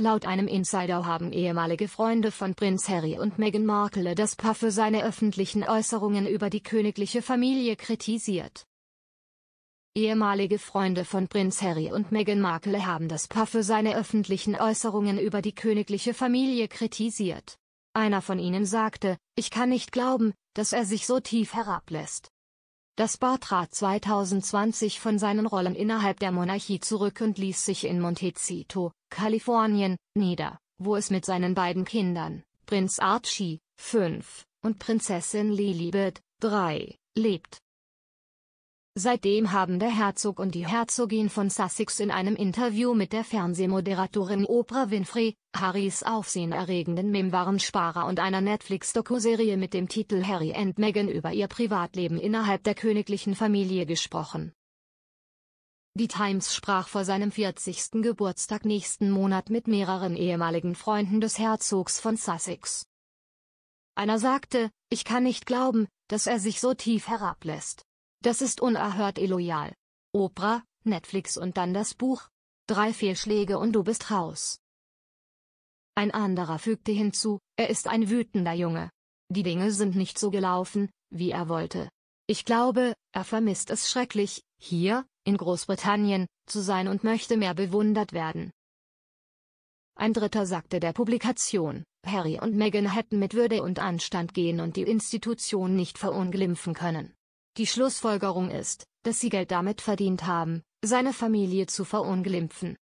Laut einem Insider haben ehemalige Freunde von Prinz Harry und Meghan Markle das Paar für seine öffentlichen Äußerungen über die königliche Familie kritisiert. Ehemalige Freunde von Prinz Harry und Meghan Markle haben das Paar für seine öffentlichen Äußerungen über die königliche Familie kritisiert. Einer von ihnen sagte, ich kann nicht glauben, dass er sich so tief herablässt. Das Bad trat 2020 von seinen Rollen innerhalb der Monarchie zurück und ließ sich in Montecito, Kalifornien, nieder, wo es mit seinen beiden Kindern, Prinz Archie, 5, und Prinzessin Lilibet, 3, lebt. Seitdem haben der Herzog und die Herzogin von Sussex in einem Interview mit der Fernsehmoderatorin Oprah Winfrey, Harrys aufsehenerregenden Memwaren-Sparer und einer Netflix-Dokuserie mit dem Titel Harry and Meghan über ihr Privatleben innerhalb der königlichen Familie gesprochen. Die Times sprach vor seinem 40. Geburtstag nächsten Monat mit mehreren ehemaligen Freunden des Herzogs von Sussex. Einer sagte, ich kann nicht glauben, dass er sich so tief herablässt. Das ist unerhört illoyal. Oprah, Netflix und dann das Buch. Drei Fehlschläge und du bist raus. Ein anderer fügte hinzu, er ist ein wütender Junge. Die Dinge sind nicht so gelaufen, wie er wollte. Ich glaube, er vermisst es schrecklich, hier, in Großbritannien, zu sein und möchte mehr bewundert werden. Ein Dritter sagte der Publikation, Harry und Meghan hätten mit Würde und Anstand gehen und die Institution nicht verunglimpfen können. Die Schlussfolgerung ist, dass sie Geld damit verdient haben, seine Familie zu verunglimpfen.